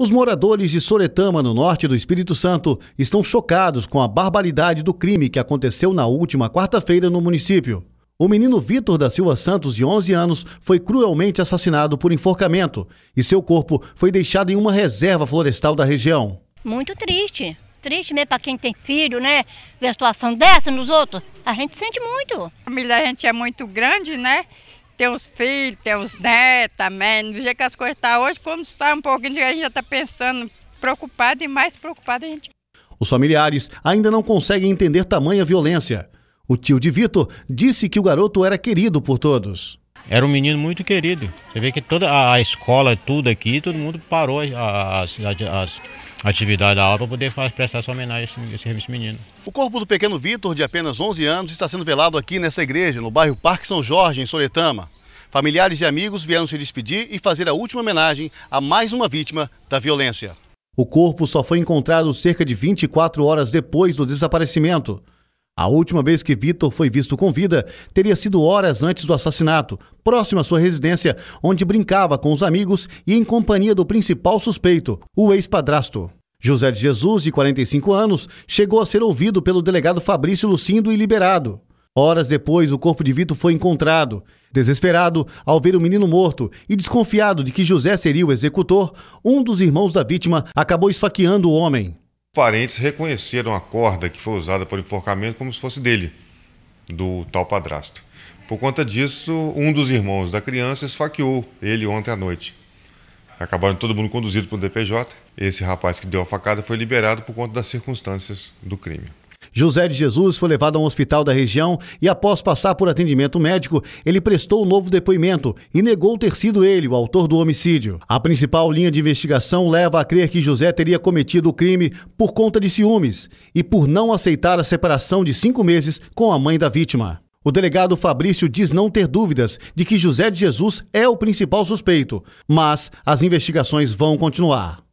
Os moradores de Soretama, no norte do Espírito Santo, estão chocados com a barbaridade do crime que aconteceu na última quarta-feira no município. O menino Vitor da Silva Santos, de 11 anos, foi cruelmente assassinado por enforcamento e seu corpo foi deixado em uma reserva florestal da região. Muito triste. Triste mesmo para quem tem filho, né? Ver a situação dessa nos outros. A gente sente muito. A família a gente é muito grande, né? tem os filhos, tem os netos também. Do jeito que as coisas estão tá hoje, quando sai um pouquinho, a gente já está pensando, preocupado e mais preocupado a gente. Os familiares ainda não conseguem entender tamanha violência. O tio de Vitor disse que o garoto era querido por todos. Era um menino muito querido. Você vê que toda a escola, tudo aqui, todo mundo parou as, as atividades da aula para poder prestar sua homenagem a esse, a esse menino. O corpo do pequeno Vitor, de apenas 11 anos, está sendo velado aqui nessa igreja, no bairro Parque São Jorge, em Soretama. Familiares e amigos vieram se despedir e fazer a última homenagem a mais uma vítima da violência. O corpo só foi encontrado cerca de 24 horas depois do desaparecimento. A última vez que Vitor foi visto com vida teria sido horas antes do assassinato, próximo à sua residência, onde brincava com os amigos e em companhia do principal suspeito, o ex-padrasto. José de Jesus, de 45 anos, chegou a ser ouvido pelo delegado Fabrício Lucindo e liberado. Horas depois, o corpo de Vitor foi encontrado. Desesperado ao ver o menino morto e desconfiado de que José seria o executor, um dos irmãos da vítima acabou esfaqueando o homem parentes reconheceram a corda que foi usada para o enforcamento como se fosse dele, do tal padrasto. Por conta disso, um dos irmãos da criança esfaqueou ele ontem à noite. Acabaram todo mundo conduzido para o DPJ. Esse rapaz que deu a facada foi liberado por conta das circunstâncias do crime. José de Jesus foi levado a um hospital da região e, após passar por atendimento médico, ele prestou um novo depoimento e negou ter sido ele o autor do homicídio. A principal linha de investigação leva a crer que José teria cometido o crime por conta de ciúmes e por não aceitar a separação de cinco meses com a mãe da vítima. O delegado Fabrício diz não ter dúvidas de que José de Jesus é o principal suspeito, mas as investigações vão continuar.